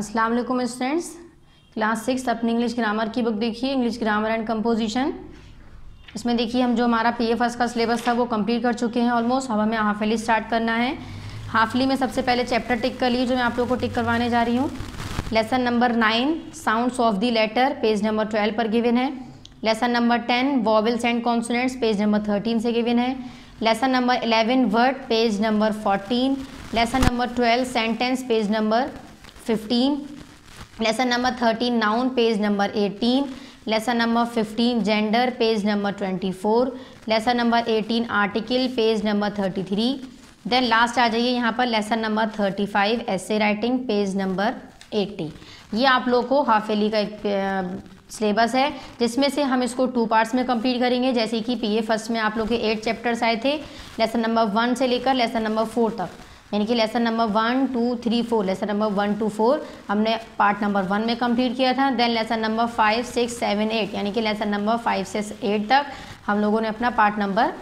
अस्सलाम वालेकुम students class six अपनी इंग्लिश ग्रामर की बुक देखिए इंग्लिश ग्रामर एंड कंपोजिशन इसमें देखिए हम जो हमारा पी एफ एस का सिलेबस था वो कंप्लीट कर चुके हैं ऑलमोस्ट अब हमें हाफली स्टार्ट करना है हाफली में सबसे पहले चैप्टर टिक कर लिए जो मैं आप लोगों को टिक करवाने जा रही हूँ lesson number nine sounds of the letter page number twelve पर गिवन है lesson number ten vowels and consonants page number thirteen से गिवन है lesson number eleven word page number fourteen lesson number twelve sentence page number 15 lesson number 13 noun page number 18 lesson number 15 gender page number 24 lesson number 18 article page number 33 then last आ जाइए यहाँ पर lesson number 35 essay writing page number 80 ये आप लोगों को half Eli का एक सिलेबस है जिसमें से हम इसको टू पार्ट्स में कंप्लीट करेंगे जैसे कि पीए फर्स्ट में आप लोग के एट चैप्टर्स आए थे लेसन नंबर वन से लेकर लेसन नंबर फोर तक यानी कि lesson number one two three four lesson number one two four हमने पार्ट नंबर वन में कंप्लीट किया था then lesson number five six seven eight यानी कि लेसन नंबर फाइव से एट तक हम लोगों ने अपना पार्ट नंबर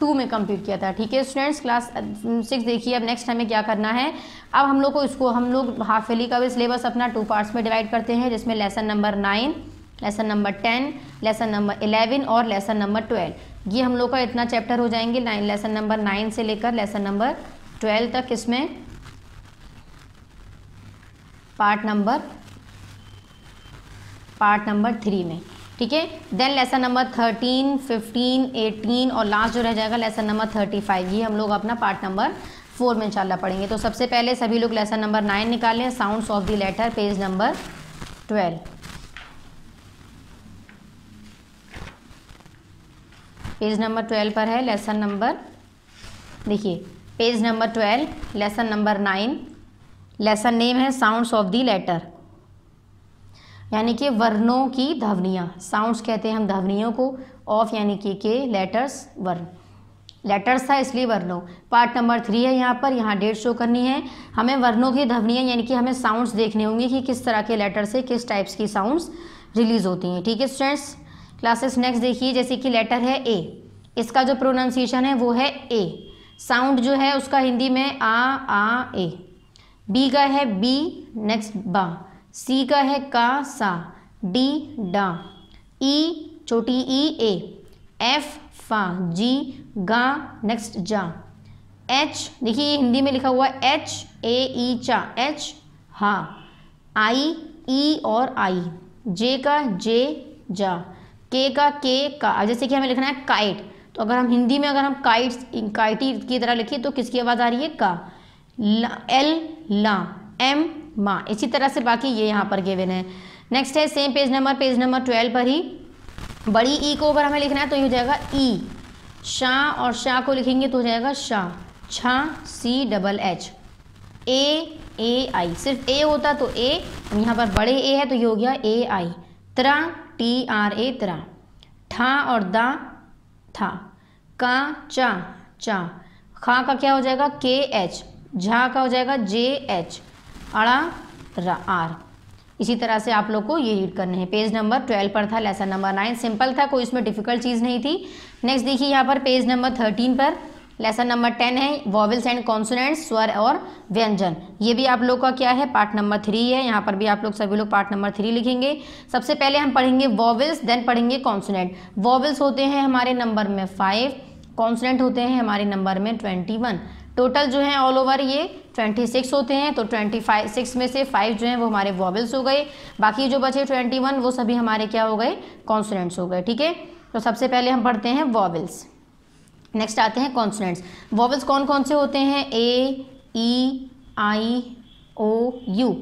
टू में कंप्लीट किया था ठीक है स्टूडेंट्स क्लास सिक्स देखिए अब नेक्स्ट हमें क्या करना है अब हम लोग को इसको हम लोग हाफ एली का भी सिलेबस अपना टू पार्ट्स में डिवाइड करते हैं जिसमें lesson number nine lesson number ten lesson number eleven और लेसन नंबर ट्वेल्व ये हम लोग का इतना चैप्टर हो जाएंगे नाइन लेसन नंबर नाइन से लेकर लेसन नंबर ट्वेल्व तक इसमें part number part number three में ठीक है then lesson number thirteen fifteen eighteen और लास्ट जो रह जाएगा लेसन नंबर थर्टी फाइव ये हम लोग अपना पार्ट नंबर फोर में इंशाल्लाह पढ़ेंगे तो सबसे पहले सभी लोग लेसन नंबर नाइन निकालें sounds of the letter page number twelve page number twelve पर है लेसन नंबर देखिए page number twelve lesson number nine lesson name है साउंड्स ऑफ दी लेटर यानी कि वर्णों की ध्वनियाँ साउंड्स कहते हैं हम ध्वनियों को ऑफ यानी कि के लेटर्स वर्ण लेटर्स था इसलिए वर्णों पार्ट नंबर थ्री है यहाँ पर यहाँ डेट शो करनी है हमें वर्णों की ध्वनियाँ यानी कि हमें साउंड्स देखने होंगे कि किस तरह के लेटर से किस टाइप्स की साउंड्स रिलीज़ होती हैं ठीक है स्टूडेंट्स क्लासेस नेक्स्ट देखिए जैसे कि लेटर है ए इसका जो प्रोनाउंसिएशन है वो है ए साउंड जो है उसका हिंदी में आ आ ए बी का है बी नेक्स्ट बा सी का है का सा डी डा ई e, छोटी ई ए एफ फा जी गा नेक्स्ट जा एच देखिए हिंदी में लिखा हुआ है एच ए ई चा एच हा आई ई e और आई जे का जे जा के का के का जैसे कि हमें लिखना है काइट तो अगर हम हिंदी में अगर हम काइट काइटी की तरह लिखिए तो किसकी आवाज़ आ रही है का ला, एल ला एम मा इसी तरह से बाकी ये यहाँ पर गिवन है नेक्स्ट है same page number page number twelve पर ही बड़ी ई e को अगर हमें लिखना है तो ये हो जाएगा ई e। शाह और शाह को लिखेंगे तो हो जाएगा शाह छा सी डबल एच ए ए आई सिर्फ ए होता तो ए यहाँ पर बड़े ए है तो ये हो गया ए आई त्रा टी आर ए तरा ठा और दा था का चा चा खा का क्या हो जाएगा के एच झा का हो जाएगा जे एच अड़ा रा आर इसी तरह से आप लोग को ये रीड करने हैं पेज नंबर ट्वेल्व पर था लेसन नंबर नाइन सिंपल था कोई इसमें डिफिकल्ट चीज़ नहीं थी नेक्स्ट देखिए यहाँ पर पेज नंबर थर्टीन पर लेसन नंबर टेन है वॉवल्स एंड कॉन्सोनेंट्स स्वर और व्यंजन ये भी आप लोग का क्या है पार्ट नंबर थ्री है यहाँ पर भी आप लोग सभी लोग पार्ट नंबर थ्री लिखेंगे सबसे पहले हम पढ़ेंगे वॉवल्स देन पढ़ेंगे कॉन्सोनेंट वॉवल्स होते हैं हमारे नंबर में फाइव कॉन्सोनेंट होते हैं हमारे नंबर में ट्वेंटी वन टोटल जो है ऑल ओवर ये ट्वेंटी सिक्स होते हैं तो ट्वेंटी फाइव सिक्स में से फाइव जो है वो हमारे वॉवल्स हो गए बाकी जो बचे ट्वेंटी वन वो सभी हमारे क्या हो गए कॉन्सोनेंट्स हो गए ठीक है तो सबसे पहले हम पढ़ते हैं वॉवल्स नेक्स्ट आते हैं कॉन्सोनेंट्स वॉवल्स कौन कौन से होते हैं ए ई आई ओ यू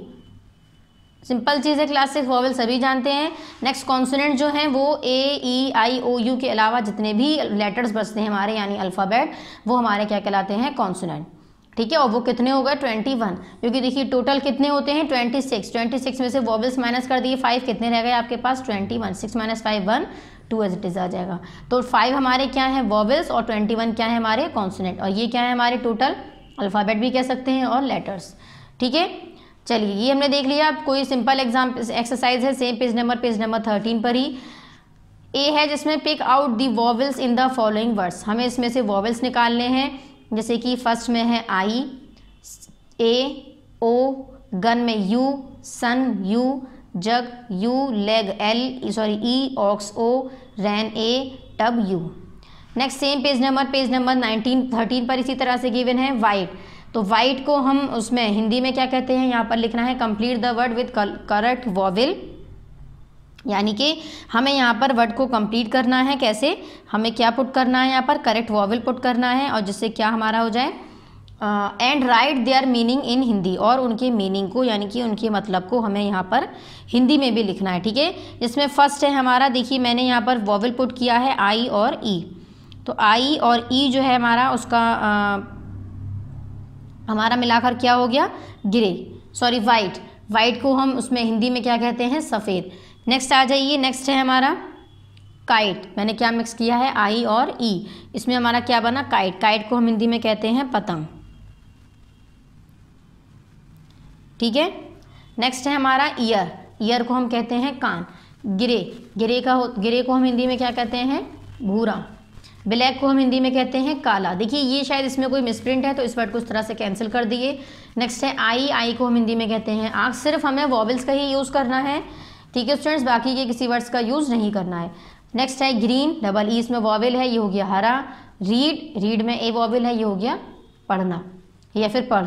सिंपल चीज़ है क्लास सिक्स वॉवल सभी जानते हैं नेक्स्ट कॉन्सोनेंट जो हैं वो ए ई आई ओ यू के अलावा जितने भी लेटर्स बचते हैं हमारे यानी अल्फ़ाबेट वो हमारे क्या कहलाते हैं कॉन्सोनेंट ठीक है और वो कितने हो गए ट्वेंटी वन क्योंकि देखिए टोटल कितने होते हैं ट्वेंटी सिक्स ट्वेंटी सिक्स में से वॉवल्स माइनस कर दिए फाइव कितने रह गए आपके पास twenty one six minus five one two as it is आ जाएगा तो फाइव हमारे क्या है वॉवल्स और ट्वेंटी वन क्या है हमारे कॉन्सनेंट और ये क्या है हमारे टोटल अल्फ़ाबेट भी कह सकते हैं और लेटर्स ठीक है चलिए ये हमने देख लिया अब कोई सिंपल एग्जाम एक्सरसाइज है same page number page number thirteen पर ही ए है जिसमें pick out the vowels in the following words हमें इसमें से वॉवल्स निकालने हैं जैसे कि फर्स्ट में है आई ए ओ गन में U sun U jug U leg L sorry E ox O rain A tub U next same page number page number nineteen thirteen पर इसी तरह से गिवन है वाइट तो वाइट को हम उसमें हिंदी में क्या कहते हैं यहाँ पर लिखना है complete the word with correct vowel यानी कि हमें यहाँ पर वर्ड को कंप्लीट करना है कैसे हमें क्या पुट करना है यहाँ पर करेक्ट वॉविल पुट करना है और जिससे क्या हमारा हो जाए and write their meaning in Hindi और उनके मीनिंग को यानी कि उनके मतलब को हमें यहाँ पर हिंदी में भी लिखना है ठीक है जिसमें फर्स्ट है हमारा देखिए मैंने यहाँ पर वॉवल पुट किया है आई और ई e. तो आई और ई e जो है हमारा उसका आ, uh, हमारा मिलाकर क्या हो गया ग्रे सॉरी वाइट वाइट को हम उसमें हिंदी में क्या कहते हैं सफ़ेद नेक्स्ट आ जाइए नेक्स्ट है हमारा काइट मैंने क्या मिक्स किया है आई और ई e. इसमें हमारा क्या बना काइट काइट को हम हिंदी में कहते हैं पतंग ठीक है नेक्स्ट है हमारा ईयर ईयर को हम कहते हैं कान गिरे गिरे का ग्रे को हम हिंदी में क्या कहते हैं भूरा ब्लैक को हम हिंदी में कहते हैं काला देखिए ये शायद इसमें कोई मिसप्रिंट है तो इस वर्ड को उस तरह से कैंसिल कर दिए नेक्स्ट है आई आई को हम हिंदी में कहते हैं आँख सिर्फ हमें वॉबल्स का ही यूज़ करना है ठीक है स्टूडेंट्स बाकी के किसी वर्ड्स का यूज़ नहीं करना है नेक्स्ट है ग्रीन डबल ई इसमें वॉबल है ये हो गया हरा रीड रीड में ए वॉबल है ये हो गया पढ़ना या फिर पढ़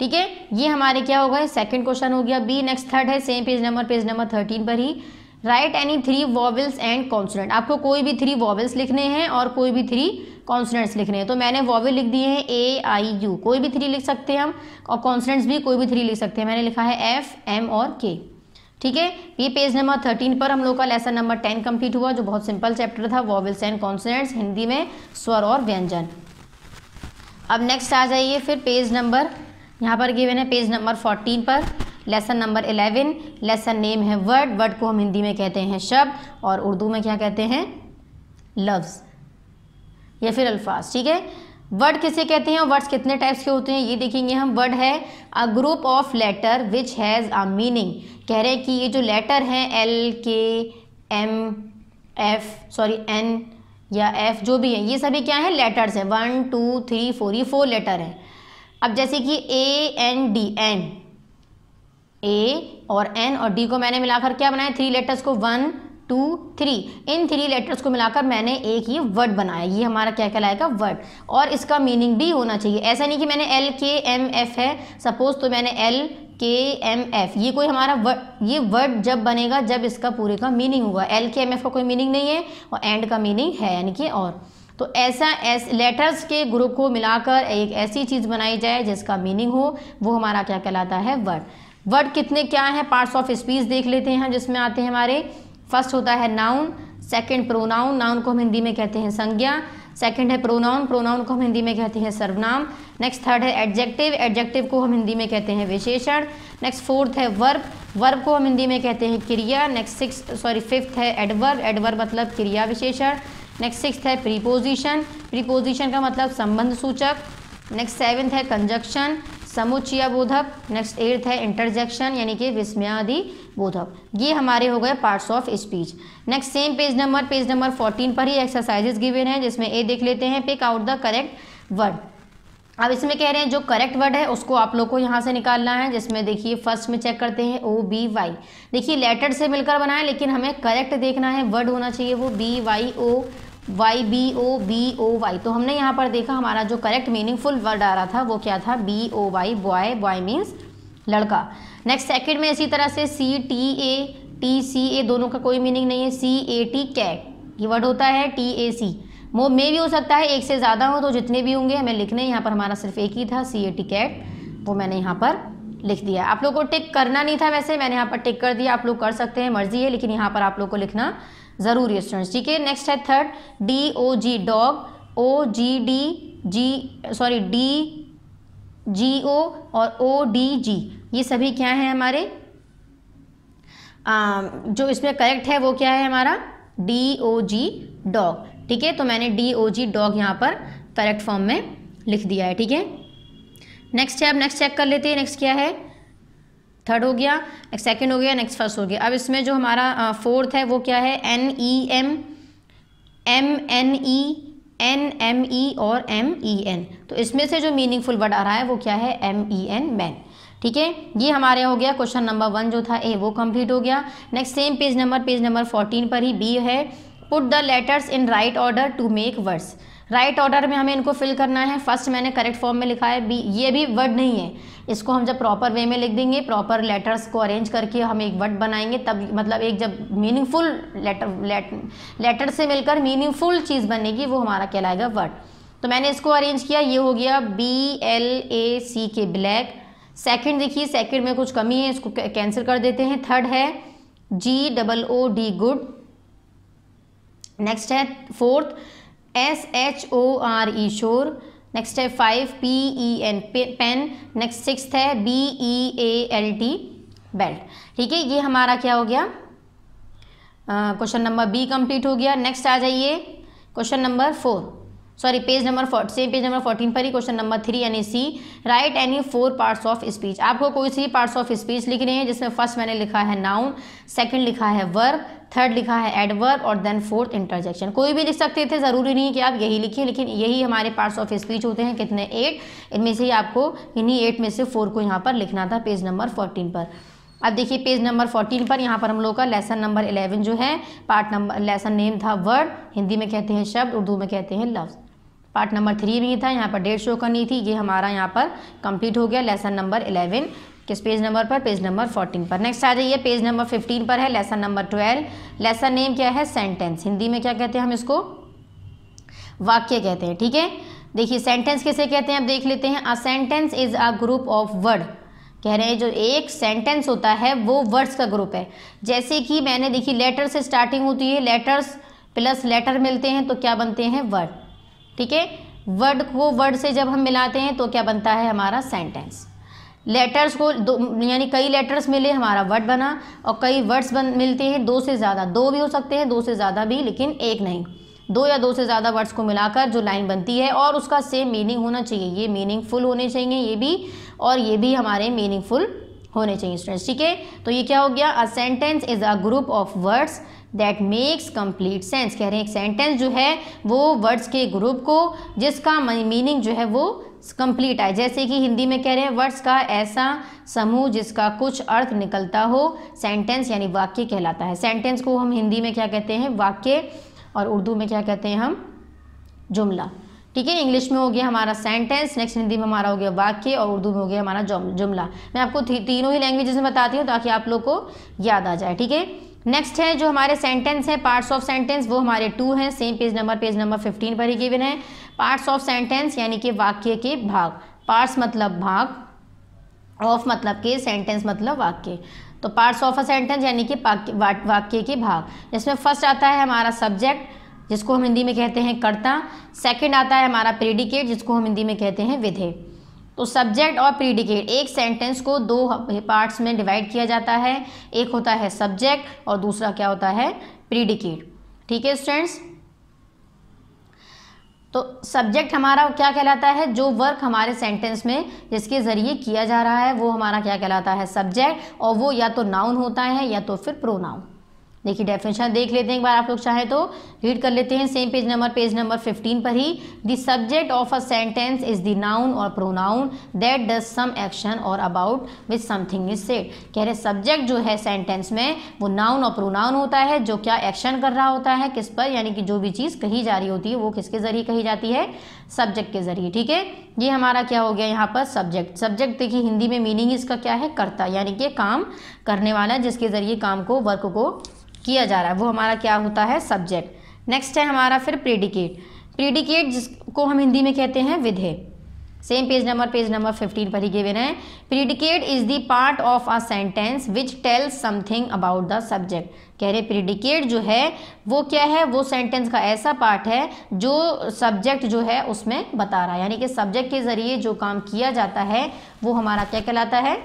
ठीक है ये हमारे क्या हो गए सेकेंड क्वेश्चन हो गया बी नेक्स्ट थर्ड है same page number page number thirteen पर ही write any three vowels and consonant आपको कोई भी थ्री वॉवल्स लिखने हैं और कोई भी थ्री कॉन्सोनेंट्स लिखने हैं तो मैंने वॉवल लिख दिए हैं ए आई यू कोई भी थ्री लिख सकते हैं हम और कॉन्सोनेंट्स भी कोई भी थ्री लिख सकते हैं मैंने लिखा है एफ एम और के ठीक है ये पेज नंबर थर्टीन पर हम लोग का लेसन नंबर टेन कंप्लीट हुआ जो बहुत सिंपल चैप्टर था वॉवल्स एंड कॉन्सोनेंट्स हिंदी में स्वर और व्यंजन अब नेक्स्ट आ जाइए फिर पेज नंबर यहाँ पर गिवन है पेज नंबर फोर्टीन पर lesson number eleven lesson name है वर्ड वर्ड को हम हिंदी में कहते हैं शब्द और उर्दू में क्या कहते हैं लफ्स या फिर अल्फाज ठीक है वर्ड किसे कहते हैं और वर्ड्स कितने टाइप्स के होते हैं ये देखेंगे हम वर्ड है a group of letter which has a meaning कह रहे हैं कि ये जो लेटर हैं L K M F sorry N या एफ जो भी है ये सभी क्या है लेटर्स हैं वन टू थ्री फोर ये फोर लेटर हैं अब जैसे कि A N D N A और एन और डी को मैंने मिलाकर क्या बनाया थ्री लेटर्स को वन टू थ्री इन थ्री लेटर्स को मिलाकर मैंने एक ये वर्ड बनाया ये हमारा क्या कहलाएगा वर्ड और इसका मीनिंग भी होना चाहिए ऐसा नहीं कि मैंने एल के एम एफ है सपोज तो मैंने एल के एम एफ ये कोई हमारा वर्ड ये वर्ड जब बनेगा जब इसका पूरे का मीनिंग होगा एल के एम एफ का कोई मीनिंग नहीं है और एंड का मीनिंग है यानी कि और तो ऐसा एस लेटर्स के ग्रुप को मिलाकर एक ऐसी चीज़ बनाई जाए जिसका मीनिंग हो वो हमारा क्या कहलाता है वर्ड वर्ड कितने क्या है पार्ट्स ऑफ स्पीच देख लेते हैं जिसमें आते हैं हमारे फर्स्ट होता है नाउन सेकंड प्रोनाउन नाउन को हम हिंदी में कहते हैं संज्ञा सेकंड है प्रोनाउन प्रोनाउन को हम हिंदी में कहते हैं सर्वनाम नेक्स्ट थर्ड है एडजेक्टिव एडजेक्टिव को हम हिंदी में कहते हैं विशेषण नेक्स्ट फोर्थ है वर्ब वर्ब को हम हिंदी में कहते हैं क्रिया नेक्स्ट सिक्स सॉरी फिफ्थ है एडवर्ब एडवर्ब मतलब क्रिया विशेषण नेक्स्ट सिक्स है प्रीपोजिशन प्रीपोजिशन का मतलब संबंध सूचक नेक्स्ट सेवन्थ है कंजक्शन समुच्चय बोधक नेक्स्ट एट्थ है इंटरजेक्शन यानी कि विस्मयादि बोधक ये हमारे हो गए parts of speech next same page number page number fourteen पर ही एक्सरसाइजेस गिवेन है जिसमें ए देख लेते हैं pick out the correct word अब इसमें कह रहे हैं जो करेक्ट वर्ड है उसको आप लोग को यहाँ से निकालना है जिसमें देखिए फर्स्ट में चेक करते हैं ओ बी वाई देखिए लेटर से मिलकर बनाए लेकिन हमें करेक्ट देखना है वर्ड होना चाहिए वो B Y O Y B O B O Y तो हमने यहाँ पर देखा हमारा जो करेक्ट मीनिंगफुल वर्ड आ रहा था वो क्या था B O Y boy boy means लड़का नेक्स्ट सेकेंड में इसी तरह से C T A T C ए दोनों का कोई मीनिंग नहीं है सी ए टी कैट ये वर्ड होता है टी ए सी वो मे भी हो सकता है एक से ज़्यादा हो तो जितने भी होंगे हमें लिखने यहाँ पर हमारा सिर्फ एक ही था सी ए टी कैट वो मैंने यहाँ पर लिख दिया आप लोग को टिक करना नहीं था वैसे मैंने यहाँ पर टिक कर दिया आप लोग कर सकते हैं मर्जी है लेकिन यहाँ पर आप लोग को लिखना ज़रूरी स्टूडेंट्स ठीक है नेक्स्ट है third D O G dog O G D G sorry D G O और ओ डी जी ये सभी क्या है हमारे आ, जो इसमें करेक्ट है वो क्या है हमारा डी ओ जी डॉग ठीक है तो मैंने डी ओ जी डॉग यहाँ पर करेक्ट फॉर्म में लिख दिया है ठीक है नेक्स्ट है अब नेक्स्ट चेक कर लेते हैं नेक्स्ट क्या है थर्ड हो गया नेक्स्ट सेकेंड हो गया नेक्स्ट फर्स्ट हो गया अब इसमें जो हमारा फोर्थ है वो क्या है N E M M N E N M E और एम ई एन तो इसमें से जो मीनिंगफुल वर्ड आ रहा है वो क्या है एम ई एन मैन ठीक है ये हमारे हो गया क्वेश्चन नंबर वन जो था ए वो कंप्लीट हो गया next same page number page number fourteen पर ही बी है put the letters in right order to make words right right order में हमें इनको फिल करना है फर्स्ट मैंने करेक्ट फॉर्म में लिखा है बी ये भी वर्ड नहीं है इसको हम जब प्रॉपर वे में लिख देंगे प्रॉपर लेटर्स को अरेंज करके हम एक वर्ड बनाएंगे तब मतलब एक जब मीनिंगफुल लेटर लेटर से मिलकर मीनिंगफुल चीज़ बनेगी वो हमारा कहलाएगा वर्ड तो मैंने इसको अरेंज किया ये हो गया बी एल ए सी के ब्लैक सेकेंड देखिए सेकेंड में कुछ कमी है इसको कैंसिल कर देते हैं थर्ड है G double O D good next है fourth S H O R E shore next है five P E N pen next six है B E A L T belt ठीक है ये हमारा क्या हो गया क्वेश्चन नंबर बी कंप्लीट हो गया नेक्स्ट आ जाइए question number four sorry page number same page number fourteen पर ही क्वेश्चन नंबर थ्री यानी C right any four parts of speech आपको कोई सी पार्ट्स ऑफ स्पीच लिख रहे हैं जिसमें फर्स्ट मैंने लिखा है नाउन सेकंड लिखा है वर्ब थर्ड लिखा है एडवर्ब और देन फोर्थ इंटरजेक्शन कोई भी लिख सकते थे ज़रूरी नहीं कि आप यही लिखिए लेकिन यही हमारे पार्ट्स ऑफ स्पीच होते हैं कितने एट इनमें से ही आपको इन्हीं एट में से फोर को यहाँ पर लिखना था पेज नंबर फोर्टीन पर अब देखिए पेज नंबर फोर्टीन पर यहाँ पर हम लोग का लेसन नंबर इलेवन जो है पार्ट नंबर लेसन नेम था वर्ड हिंदी में कहते हैं शब्द उर्दू में कहते हैं लफ्ज़ पार्ट नंबर थ्री भी था यहाँ पर डेट शो करनी थी ये हमारा यहाँ पर कंप्लीट हो गया लेसन नंबर इलेवन किस पेज नंबर पर पेज नंबर फोर्टीन पर नेक्स्ट आ जाइए पेज नंबर फिफ्टीन पर है lesson number twelve lesson name क्या है सेंटेंस हिंदी में क्या कहते हैं हम इसको वाक्य कहते हैं ठीक है देखिए सेंटेंस कैसे कहते हैं आप देख लेते हैं a sentence is a group of word कह रहे हैं जो एक सेंटेंस होता है वो वर्ड्स का ग्रुप है जैसे कि मैंने देखी लेटर से स्टार्टिंग होती है लेटर्स प्लस लेटर मिलते हैं तो क्या बनते हैं वर्ड ठीक है वर्ड को वर्ड से जब हम मिलाते हैं तो क्या बनता है हमारा सेंटेंस लेटर्स को दो यानी कई लेटर्स मिले हमारा वर्ड बना और कई वर्ड्स बन मिलते हैं दो से ज़्यादा दो भी हो सकते हैं दो से ज़्यादा भी लेकिन एक नहीं दो या दो से ज़्यादा वर्ड्स को मिलाकर जो लाइन बनती है और उसका सेम मीनिंग होना चाहिए ये मीनिंगफुल होने चाहिए ये भी और ये भी हमारे मीनिंगफुल होने चाहिए स्टूडेंट्स ठीक है तो ये क्या हो गया a sentence is a group of words that makes complete sense कह रहे हैं एक सेंटेंस जो है वो वर्ड्स के ग्रुप को जिसका मीनिंग जो है वो कंप्लीट आए जैसे कि हिंदी में कह रहे हैं वर्ड्स का ऐसा समूह जिसका कुछ अर्थ निकलता हो सेंटेंस यानी वाक्य कहलाता है सेंटेंस को हम हिंदी में क्या कहते हैं वाक्य और उर्दू में क्या कहते हैं हम जुमला ठीक है इंग्लिश में हो गया हमारा सेंटेंस नेक्स्ट हिंदी में हमारा हो गया वाक्य और उर्दू में हो गया हमारा जुमला मैं आपको तीनों ही लैंग्वेजेस में बताती हूँ ताकि आप लोग को याद आ जाए ठीक है नेक्स्ट है जो हमारे सेंटेंस हैं पार्ट्स ऑफ सेंटेंस वो हमारे टू हैं same page number page number fifteen पर ही गिवन है पार्ट्स ऑफ सेंटेंस यानी कि वाक्य के भाग पार्ट्स मतलब भाग ऑफ मतलब के सेंटेंस मतलब वाक्य तो पार्ट्स ऑफ अ सेंटेंस यानी कि वाक्य के भाग जिसमें फर्स्ट आता है हमारा सब्जेक्ट जिसको हम हिंदी में कहते हैं कर्ता सेकेंड आता है हमारा प्रेडिकेट जिसको हम हिंदी में कहते हैं विधेय तो सब्जेक्ट और प्रीडिकेट एक सेंटेंस को दो पार्ट्स में डिवाइड किया जाता है एक होता है सब्जेक्ट और दूसरा क्या होता है प्रीडिकेट ठीक है स्टूडेंट्स तो सब्जेक्ट हमारा क्या कहलाता है जो वर्क हमारे सेंटेंस में जिसके ज़रिए किया जा रहा है वो हमारा क्या कहलाता है सब्जेक्ट और वो या तो नाउन होता है या तो फिर प्रोनाउन देखिए डेफिनेशन देख लेते हैं एक बार आप लोग चाहे तो रीड कर लेते हैं same page number page number fifteen पर ही the subject of a sentence is the noun और pronoun that does some action और about with something is said कह रहे सब्जेक्ट जो है सेंटेंस में वो नाउन और प्रोनाउन होता है जो क्या एक्शन कर रहा होता है किस पर यानी कि जो भी चीज़ कही जा रही होती है वो किसके ज़रिए कही जाती है सब्जेक्ट के ज़रिए ठीक है ये हमारा क्या हो गया यहाँ पर सब्जेक्ट सब्जेक्ट देखिए हिंदी में मीनिंग इसका क्या है करता यानी कि काम करने वाला जिसके ज़रिए काम को वर्क को किया जा रहा है वो हमारा क्या होता है सब्जेक्ट नेक्स्ट है हमारा फिर प्रीडिकेट प्रीडिकेट जिसको हम हिंदी में कहते हैं विधेय same page number page number 15 पर ही गिवन है predicate is the part of a sentence which tells something about the subject कह रहे प्रिडिकेट जो है वो क्या है वो सेंटेंस का ऐसा पार्ट है जो सब्जेक्ट जो है उसमें बता रहा है यानी कि सब्जेक्ट के ज़रिए जो काम किया जाता है वो हमारा क्या कहलाता है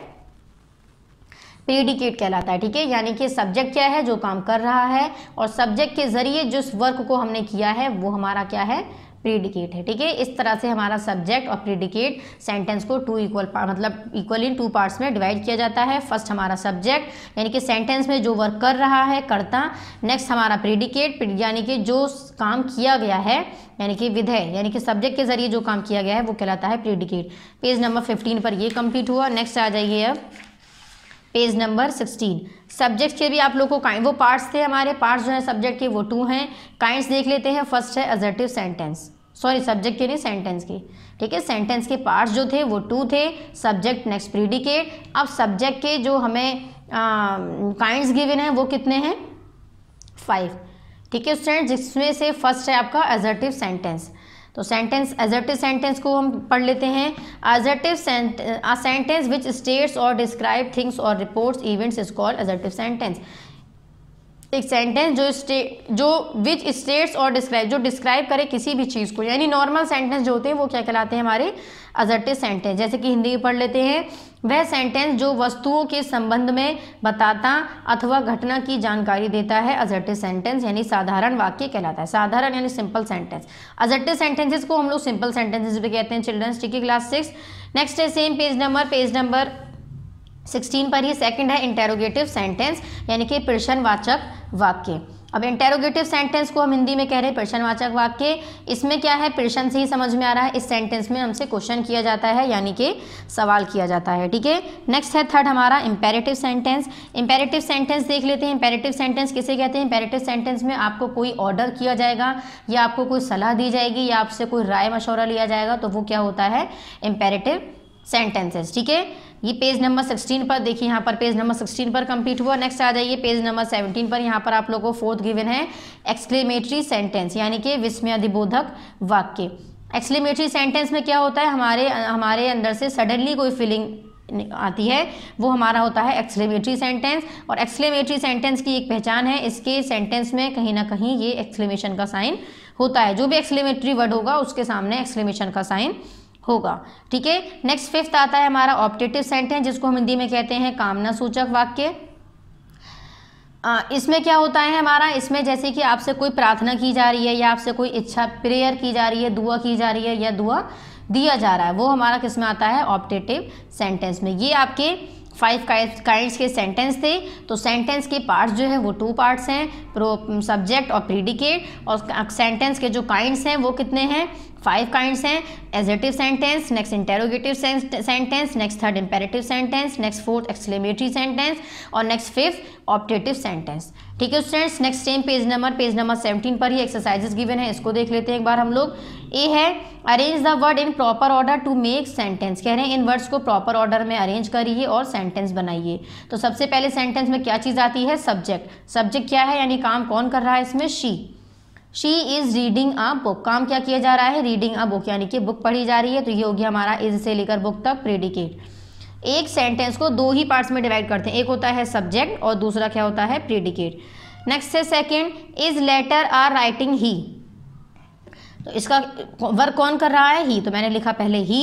प्रेडिकेट कहलाता है ठीक है यानी कि सब्जेक्ट क्या है जो काम कर रहा है और सब्जेक्ट के ज़रिए जिस वर्क को हमने किया है वो हमारा क्या है प्रीडिकेट है ठीक है इस तरह से हमारा सब्जेक्ट और प्रीडिकेट सेंटेंस को टू इक्वल मतलब इक्वल इन टू पार्ट्स में डिवाइड किया जाता है फर्स्ट हमारा सब्जेक्ट यानी कि सेंटेंस में जो वर्क कर रहा है करता नेक्स्ट हमारा प्रीडिकेट यानी कि जो काम किया गया है यानी कि विधेय यानी कि सब्जेक्ट के जरिए जो काम किया गया है वो कहलाता है प्रीडिकेट पेज नंबर फिफ्टीन पर ये कंप्लीट हुआ नेक्स्ट आ जाइए अब पेज नंबर सिक्सटीन सब्जेक्ट के भी आप लोग को काइंड वो पार्ट्स थे हमारे पार्ट्स जो है सब्जेक्ट के वो टू हैं काइंड्स देख लेते हैं फर्स्ट है एजर्टिव सेंटेंस सॉरी सब्जेक्ट के नहीं सेंटेंस के ठीक है सेंटेंस के पार्ट्स जो थे वो टू थे सब्जेक्ट नेक्स्ट प्रीडिकेट अब सब्जेक्ट के जो हमें काइंड्स गिवन हैं वो कितने हैं फाइव ठीक है स्टूडेंट जिसमें से फर्स्ट है आपका एजर्टिव सेंटेंस तो सेंटेंस एजर्टिव सेंटेंस को हम पढ़ लेते हैं एजर्टिव सेंटेंस विच स्टेट्स और डिस्क्राइब थिंग्स और reports events is called assertive sentence एक सेंटेंस जो स्टेट जो विच स्टेट्स और डिस्क्राइब जो डिस्क्राइब करे किसी भी चीज़ को यानी नॉर्मल सेंटेंस जो होते हैं वो क्या कहलाते हैं हमारे अजर्टिव सेंटेंस जैसे कि हिंदी में पढ़ लेते हैं वह सेंटेंस जो वस्तुओं के संबंध में बताता अथवा घटना की जानकारी देता है अजर्टिव सेंटेंस यानी साधारण वाक्य कहलाता है साधारण यानी सिंपल सेंटेंस अजर्टिव सेंटेंसेस को हम लोग सिंपल सेंटेंसेज भी कहते हैं चिल्ड्रंस ठीक है क्लास सिक्स नेक्स्ट है same page number page number sixteen पर ही सेकंड है इंटेरोगेटिव सेंटेंस यानी कि प्रश्नवाचक वाक्य अब इंटेरोगेटिव सेंटेंस को हम हिंदी में कह रहे हैं प्रश्नवाचक वाक्य इसमें क्या है प्रश्न से ही समझ में आ रहा है इस सेंटेंस में हमसे क्वेश्चन किया जाता है यानी कि सवाल किया जाता है ठीक है नेक्स्ट है थर्ड हमारा इंपेरेटिव सेंटेंस इंपेरेटिव सेंटेंस देख लेते हैं इंपेरेटिव सेंटेंस किसे कहते हैं इंपेरेटिव सेंटेंस में आपको कोई ऑर्डर किया जाएगा या आपको कोई सलाह दी जाएगी या आपसे कोई राय मशवरा लिया जाएगा तो वो क्या होता है इंपेरेटिव सेंटेंसेस ठीक है ये पेज नंबर सिक्सटीन पर देखिए यहाँ पर पेज नंबर सिक्सटीन पर कंप्लीट हुआ नेक्स्ट आ जाइए पेज नंबर सेवनटीन पर यहाँ पर आप लोगों को फोर्थ गिवन है एक्सक्लेमेटरी सेंटेंस यानी कि विस्मयाधिबोधक वाक्य एक्सक्लेमेटरी सेंटेंस में क्या होता है हमारे हमारे अंदर से सडनली कोई फीलिंग आती है वो हमारा होता है एक्सक्लेमेटरी सेंटेंस और एक्सक्लेमेटरी सेंटेंस की एक पहचान है इसके सेंटेंस में कहीं ना कहीं ये एक्सक्लेमेशन का साइन होता है जो भी एक्सक्लेमेटरी वर्ड होगा उसके सामने एक्सक्लेमेशन का साइन होगा ठीक है नेक्स्ट फिफ्थ आता है हमारा ऑप्टेटिव सेंटेंस जिसको हम हिंदी में कहते हैं कामना सूचक वाक्य इसमें क्या होता है हमारा इसमें जैसे कि आपसे कोई प्रार्थना की जा रही है या आपसे कोई इच्छा प्रेयर की जा रही है दुआ की जा रही है या दुआ दिया जा रहा है वो हमारा किस में आता है ऑप्टेटिव सेंटेंस में ये आपके फाइव काइंड्स के सेंटेंस थे तो सेंटेंस के पार्ट्स जो है वो टू पार्ट्स हैं प्रो सब्जेक्ट और प्रीडिकेट और सेंटेंस के जो काइंड्स हैं वो कितने हैं फाइव काइंड्स हैं assertive sentence next interrogative sentence next third imperative sentence next fourth exclamatory sentence और नेक्स्ट फिफ्थ ऑप्टेटिव सेंटेंस ठीक है students next same page number page number seventeen पर ही एक्सरसाइजेस गिवन है इसको देख लेते हैं एक बार हम लोग ए है arrange the word in proper order to make sentence कह रहे हैं इन वर्ड्स को प्रॉपर ऑर्डर में अरेंज करिए और सेंटेंस बनाइए तो सबसे पहले सेंटेंस में क्या चीज़ आती है सब्जेक्ट सब्जेक्ट क्या है यानी काम कौन कर रहा है इसमें she she is reading a book काम क्या किया जा रहा है रीडिंग अ बुक यानी कि बुक पढ़ी जा रही है तो ये होगी हमारा इज से लेकर बुक तक प्रेडिकेट एक सेंटेंस को दो ही पार्ट्स में डिवाइड करते हैं एक होता है सब्जेक्ट और दूसरा क्या होता है प्रेडिकेट नेक्स्ट है second is letter are writing he तो इसका वर्क कौन कर रहा है ही तो मैंने लिखा पहले ही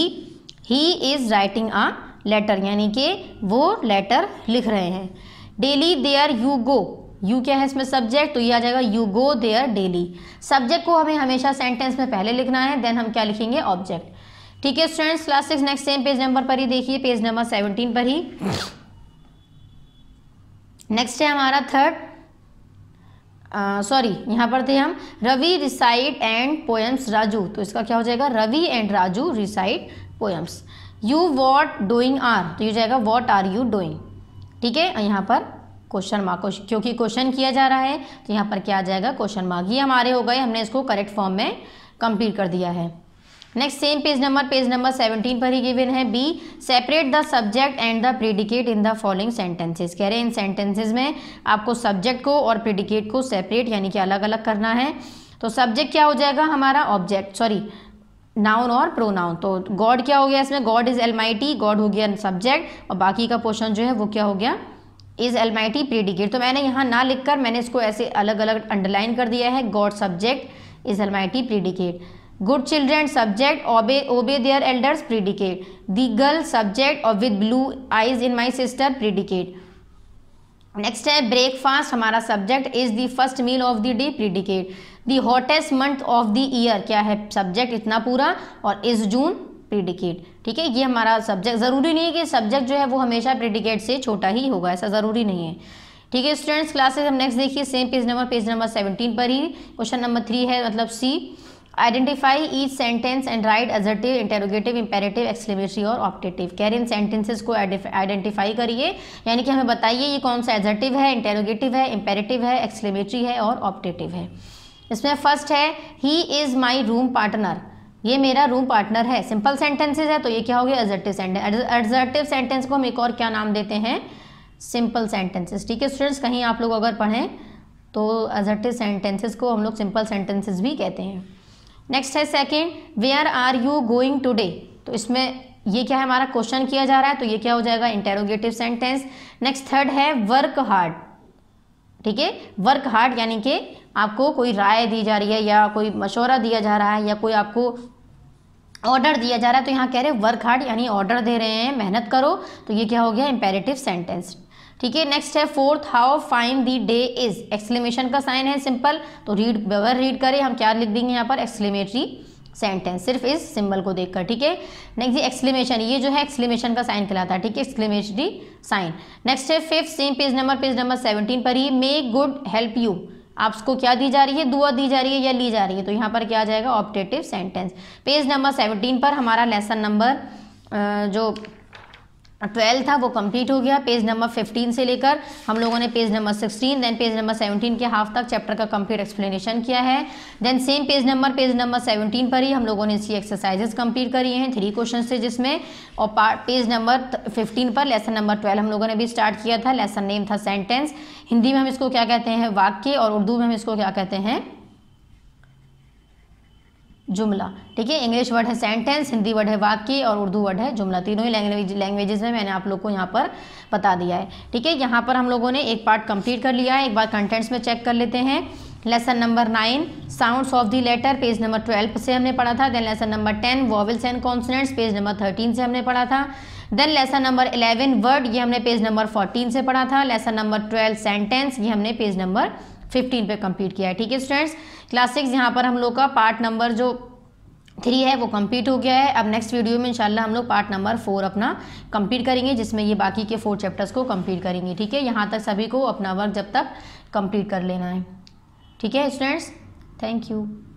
he is writing a letter यानी कि वो लेटर लिख रहे हैं daily there you go you क्या है इसमें सब्जेक्ट तो ये आ जाएगा you go there daily subject को हमें हमेशा सेंटेंस में पहले लिखना है देन हम क्या लिखेंगे ऑब्जेक्ट ठीक है students class six next same page number पर ही देखिए पेज नंबर सेवनटीन पर ही नेक्स्ट है हमारा थर्ड सॉरी uh, यहाँ पर थे हम Ravi recite and poems Raju तो इसका क्या हो जाएगा Ravi and Raju recite poems you what doing are तो ये जाएगा वॉट आर यू डूइंग ठीक है यहाँ पर क्वेश्चन मार्क क्योंकि क्वेश्चन किया जा रहा है तो यहाँ पर क्या आ जाएगा क्वेश्चन मार्क ये हमारे हो गए हमने इसको करेक्ट फॉर्म में कंप्लीट कर दिया है next same page number page number seventeen पर ही गिवन है B separate the subject and the predicate in the following sentences कह रहे हैं इन सेंटेंसेज में आपको सब्जेक्ट को और प्रिडिकेट को सेपरेट यानी कि अलग अलग करना है तो सब्जेक्ट क्या हो जाएगा हमारा ऑब्जेक्ट सॉरी नाउन और प्रोनाउन तो गॉड क्या हो गया इसमें गॉड इज एल गॉड हो गया सब्जेक्ट और बाकी का पोर्शन जो है वो क्या हो गया इज़ एलमाइटी प्रीडिकेट तो मैंने यहाँ ना लिखकर मैंने इसको ऐसे अलग अलग अंडरलाइन कर दिया है God subject is almighty predicate good children subject obey obey their elders predicate the girl subject और with blue eyes in my sister predicate next है ब्रेकफास्ट हमारा subject is the first meal of the day predicate the hottest month of the year क्या है subject इतना पूरा और इस जून predicate ठीक है ये हमारा सब्जेक्ट ज़रूरी नहीं है कि सब्जेक्ट जो है वो हमेशा प्रिडिकेट से छोटा ही होगा ऐसा ज़रूरी नहीं है ठीक है स्टूडेंट्स क्लासेस हम नेक्स्ट देखिए same page number page number seventeen पर ही क्वेश्चन नंबर थ्री है मतलब C identify each sentence and write assertive interrogative imperative exclamatory और ऑप्टेटिव कह रहे इन सेंटेंसेज को आइडेंटिफाई करिए यानी कि हमें बताइए ये कौन सा एजर्टिव है इंटेरोगेटिव है इंपेरेटिव है एक्सलेमेटरी है और ऑप्टेटिव है इसमें फर्स्ट है he is my room partner ये मेरा रूम पार्टनर है सिंपल सेंटेंसेज है तो ये क्या हो गया एजर्टिव सेंटेंस सेंटेंस को हम एक और क्या नाम देते हैं सिंपल सेंटेंसेस ठीक है स्टूडेंट्स कहीं आप लोग अगर पढ़ें तो एजर्टिव सेंटेंसेस को हम लोग सिंपल सेंटेंसेस भी कहते हैं नेक्स्ट है second where are you going today तो इसमें ये क्या है हमारा क्वेश्चन किया जा रहा है तो ये क्या हो जाएगा इंटेरोगेटिव सेंटेंस नेक्स्ट थर्ड है वर्क हार्ड ठीक है वर्क हार्ड यानी कि आपको कोई राय दी जा रही है या कोई मशवरा दिया जा रहा है या कोई आपको ऑर्डर दिया जा रहा है तो यहाँ कह रहे हैं वर्क हार्ड यानी ऑर्डर दे रहे हैं मेहनत करो तो ये क्या हो गया इंपेरेटिव सेंटेंस ठीक है नेक्स्ट है fourth how fine the day is exclamation का साइन है सिंपल तो रीड बेवर रीड करें हम क्या लिख देंगे यहाँ पर एक्सक्लेमेटरी सेंटेंस सिर्फ इस सिंबल को देखकर ठीक है नेक्स्ट एक्सक्लेमेशन ये जो है एक्सक्लेमेशन का साइन कहलाता है ठीक है एक्सक्लेमेटरी साइन नेक्स्ट है fifth same page number page number seventeen पर ही मे गुड हेल्प यू आपको क्या दी जा रही है दुआ दी जा रही है या ली जा रही है तो यहाँ पर क्या आ जाएगा optative sentence page number seventeen पर हमारा लेसन नंबर जो ट्वेल्व था वो कंप्लीट हो गया पेज नंबर फिफ्टीन से लेकर हम लोगों ने page number sixteen then page number seventeen के हाफ तक चैप्टर का कंप्लीट एक्सप्लेनेशन किया है then same page number page number seventeen पर ही हम लोगों ने इसकी एक्सरसाइजेस कंप्लीट करी हैं थ्री क्वेश्चन थे जिसमें और पेज नंबर फिफ्टीन पर लेसन नंबर ट्वेल्व हम लोगों ने भी स्टार्ट किया था लेसन नेम था सेंटेंस हिंदी में हम इसको क्या कहते हैं वाक्य और उर्दू में हम इसको क्या कहते हैं जुमला ठीक है इंग्लिश वर्ड है सेंटेंस हिंदी वर्ड है वाक्य और उर्दू वर्ड है जुमला तीनों ही लैंग्वेज लैंग्वेजेस में मैंने आप लोग को यहाँ पर बता दिया है ठीक है यहाँ पर हम लोगों ने एक पार्ट कंप्लीट कर लिया है एक बार कंटेंट्स में चेक कर लेते हैं lesson number nine sounds of the letter page number twelve से हमने पढ़ा था then lesson number ten vowels and consonants page number thirteen से हमने पढ़ा था then lesson number eleven word ये हमने पेज नंबर फोर्टीन से पढ़ा था लेसन नंबर ट्वेल्व सेंटेंस ये हमने पेज नंबर फिफ्टीन पे कंप्लीट किया है ठीक है स्टूडेंट्स क्लास सिक्स यहाँ पर हम लोग का पार्ट नंबर जो थ्री है वो कंप्लीट हो गया है अब नेक्स्ट वीडियो में इंशाल्लाह हम लोग पार्ट नंबर फोर अपना कंप्लीट करेंगे जिसमें ये बाकी के फोर चैप्टर्स को कंप्लीट करेंगे ठीक है यहाँ तक सभी को अपना वर्क जब तक कंप्लीट कर लेना है ठीक है स्टूडेंट्स थैंक यू